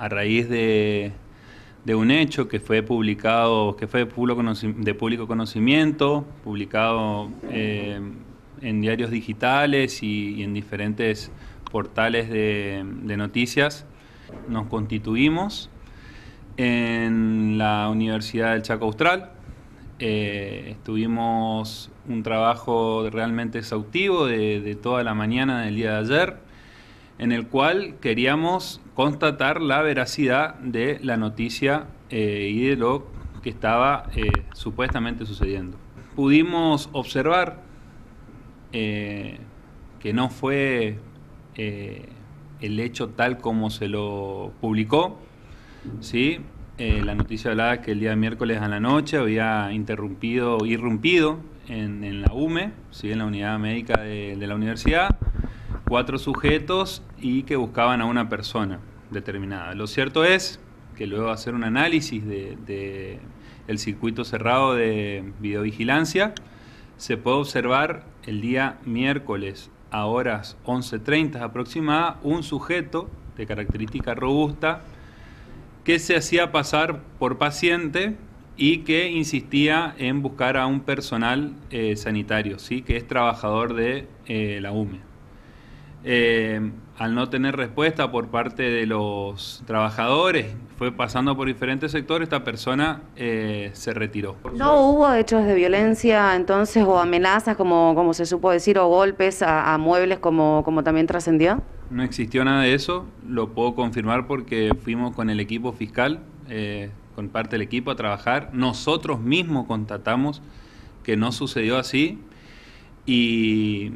a raíz de, un hecho que fue publicado, que fue de público, conocimiento, publicado eh, en diarios digitales y, en diferentes portales de, noticias. Nos constituimos en la Universidad del Chaco Austral. Eh, estuvimos un trabajo realmente exhaustivo de toda la mañana del día de ayer en el cual queríamos constatar la veracidad de la noticia eh, y de lo que estaba eh, supuestamente sucediendo. Pudimos observar eh, que no fue el hecho tal como se lo publicó, ¿sí? la noticia hablaba que el día miércoles a la noche había interrumpido, irrumpido en, la UME, en la unidad médica de la universidad, cuatro sujetos y que buscaban a una persona determinada. Lo cierto es que luego de hacer un análisis de, circuito cerrado de videovigilancia, se puede observar el día miércoles a horas 11.30 aproximada un sujeto de característica robusta que se hacía pasar por paciente y que insistía en buscar a un personal eh, sanitario, ¿sí? que es trabajador de eh, la UME. Eh, al no tener respuesta por parte de los trabajadores, fue pasando por diferentes sectores, esta persona eh, se retiró. ¿No hubo hechos de violencia entonces o amenazas, como, como se supo decir, o golpes a, muebles, como, como también trascendió? No existió nada de eso, lo puedo confirmar porque fuimos con el equipo fiscal, eh, con parte del equipo a trabajar. Nosotros mismos constatamos que no sucedió así y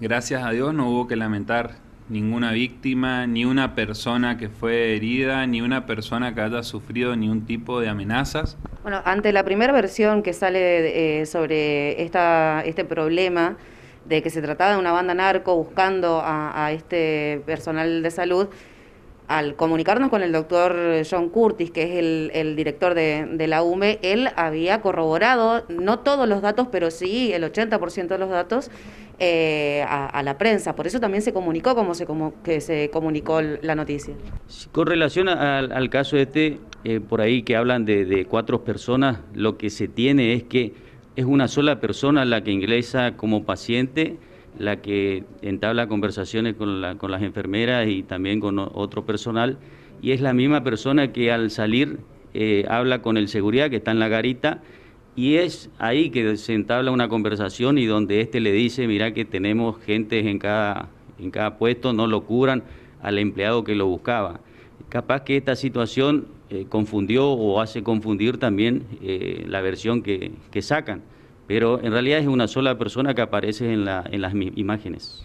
gracias a Dios no hubo que lamentar ninguna víctima, ni una persona que fue herida, ni una persona que haya sufrido ningún tipo de amenazas. Bueno, ante la primera versión que sale eh, sobre esta, este problema de que se trataba de una banda narco buscando a este personal de salud, al comunicarnos con el doctor John Curtis, que es el, director de, la UME, él había corroborado, no todos los datos, pero sí el 80% de los datos eh, a, la prensa. Por eso también se comunicó como se, que se comunicó la noticia. Con relación al, caso este, eh, por ahí que hablan de cuatro personas, lo que se tiene es que es una sola persona la que ingresa como paciente la que entabla conversaciones con, las enfermeras y también con otro personal, y es la misma persona que al salir eh, habla con el seguridad que está en la garita, y es ahí que se entabla una conversación y donde éste le dice, mira que tenemos gente en cada, en cada puesto, no lo curan al empleado que lo buscaba. Capaz que esta situación eh, confundió o hace confundir también eh, la versión que sacan pero en realidad es una sola persona que aparece en, las imágenes.